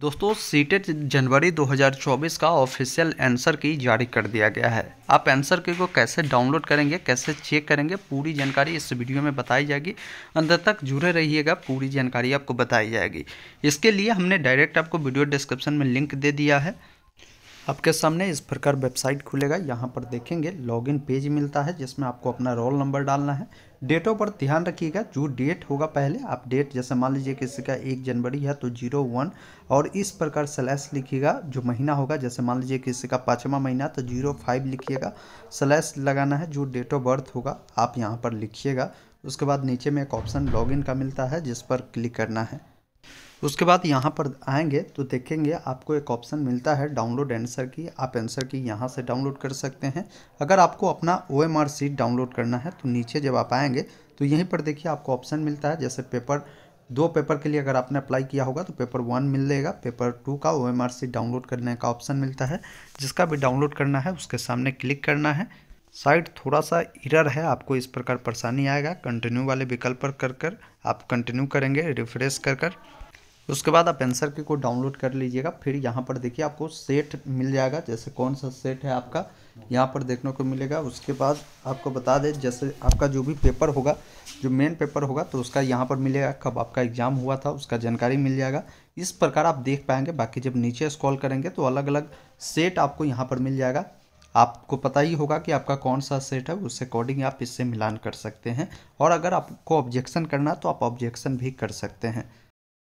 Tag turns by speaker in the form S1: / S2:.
S1: दोस्तों सीटेट जनवरी 2024 का official answer की जारी कर दिया गया है आप आंसर की को कैसे डाउनलोड करेंगे कैसे चेक करेंगे पूरी जानकारी इस वीडियो में बताई जाएगी अंत तक जुड़े रहिएगा पूरी जानकारी आपको बताई जाएगी इसके लिए हमने डायरेक्ट आपको वीडियो डिस्क्रिप्शन में लिंक दे दिया है आपके सामने इस प्रकार वेबसाइट खुलेगा यहाँ पर देखेंगे लॉगिन पेज मिलता है जिसमें आपको अपना रोल नंबर डालना है डेटों पर ध्यान रखिएगा जो डेट होगा पहले आप डेट जैसे मान लीजिए किसी का एक जनवरी है तो जीरो वन और इस प्रकार स्लैश लिखिएगा जो महीना होगा जैसे मान लीजिए किसी का पाँचवा महीना तो जीरो फाइव लिखिएगा स्लैश लगाना है जो डेट ऑफ बर्थ होगा आप यहाँ पर लिखिएगा उसके बाद नीचे में एक ऑप्शन लॉगिन का मिलता है जिस पर क्लिक करना है उसके बाद यहाँ पर आएंगे तो देखेंगे आपको एक ऑप्शन मिलता है डाउनलोड आंसर की आप आंसर की यहाँ से डाउनलोड कर सकते हैं अगर आपको अपना O M R sheet download करना है तो नीचे जब आप आएंगे तो यहीं पर देखिए आपको ऑप्शन मिलता है जैसे पेपर दो पेपर के लिए अगर आपने अप्लाई किया होगा तो पेपर वन मिल जाएगा पेपर टू का O M R sheet download करने का ऑप्शन मिलता है जिसका भी डाउनलोड करना है उसके सामने क्लिक करना है साइट थोड़ा सा इरर है आपको इस प्रकार परेशानी आएगा कंटिन्यू वाले विकल्प पर कर कर आप कंटिन्यू करेंगे रिफ्रेश कर कर उसके बाद आप एंसर की को डाउनलोड कर लीजिएगा फिर यहाँ पर देखिए आपको सेट मिल जाएगा जैसे कौन सा सेट है आपका यहाँ पर देखने को मिलेगा उसके बाद आपको बता दें जैसे आपका जो भी पेपर होगा जो मेन पेपर होगा तो उसका यहाँ पर मिलेगा कब आपका एग्ज़ाम हुआ था उसका जानकारी मिल जाएगा इस प्रकार आप देख पाएंगे बाकी जब नीचे स्क्रॉल करेंगे तो अलग अलग सेट आपको यहाँ पर मिल जाएगा आपको पता ही होगा कि आपका कौन सा सेट है उस अकॉर्डिंग आप इससे मिलान कर सकते हैं और अगर आपको ऑब्जेक्शन करना तो आप ऑब्जेक्शन भी कर सकते हैं